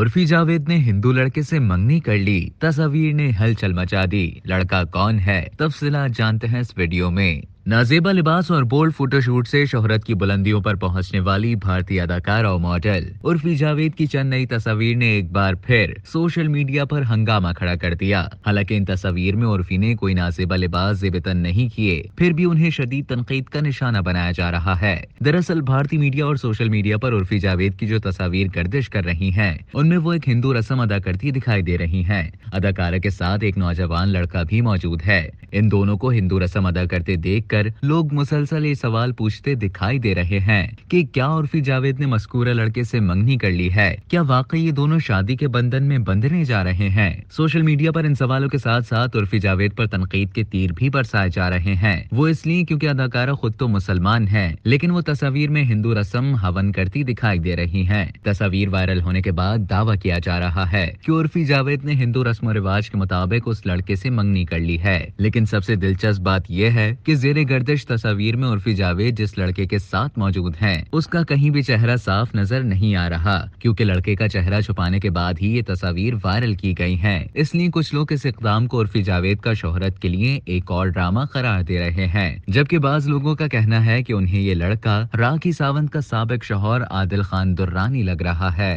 उर्फी जावेद ने हिंदू लड़के से मंगनी कर ली तस्वीर ने हलचल मचा दी लड़का कौन है तफसिला जानते हैं इस वीडियो में नाजेबा लिबास और बोल्ड फोटोशूट से शोहरत की बुलंदियों पर पहुंचने वाली भारतीय अदाकार और मॉडल उर्फी जावेद की चंद नई तस्वीर ने एक बार फिर सोशल मीडिया पर हंगामा खड़ा कर दिया हालांकि इन तस्वीर में उर्फी ने कोई नाजेबा लिबास जेबतन नहीं किए फिर भी उन्हें शदीद तनकीद का निशाना बनाया जा रहा है दरअसल भारतीय मीडिया और सोशल मीडिया आरोप उर्फी जावेद की जो तस्वीर गर्दिश कर रही है उनमें वो एक हिंदू रस्म अदा करती दिखाई दे रही है अदाकारा के साथ एक नौजवान लड़का भी मौजूद है इन दोनों को हिंदू रस्म अदा करते देख लेकर लोग मुसलसल ये सवाल पूछते दिखाई दे रहे हैं कि क्या उर्फी जावेद ने मस्कूरा लड़के से मंगनी कर ली है क्या वाकई ये दोनों शादी के बंधन में बंधने जा रहे हैं सोशल मीडिया पर इन सवालों के साथ साथ उर्फी जावेद पर तनकीद के तीर भी बरसाए जा रहे हैं वो इसलिए क्योंकि अदाकारा खुद तो मुसलमान है लेकिन वो तस्वीर में हिंदू रस्म हवन करती दिखाई दे रही है तस्वीर वायरल होने के बाद दावा किया जा रहा है की उर्फी जावेद ने हिंदू रस्म रिवाज के मुताबिक उस लड़के ऐसी मंगनी कर ली है लेकिन सबसे दिलचस्प बात यह है की जेर गर्दिश तस्वीर में उर्फी जावेद जिस लड़के के साथ मौजूद है उसका कहीं भी चेहरा साफ नजर नहीं आ रहा क्यूँकी लड़के का चेहरा छुपाने के बाद ही ये तस्वीर वायरल की गयी है इसलिए कुछ लोग इस इकदाम को उर्फी जावेद का शोहरत के लिए एक और ड्रामा करार दे रहे हैं जबकि बाज लोगों का कहना है की उन्हें ये लड़का राखी सावंत का सबक शोहर आदिल खान दुर्रानी लग रहा है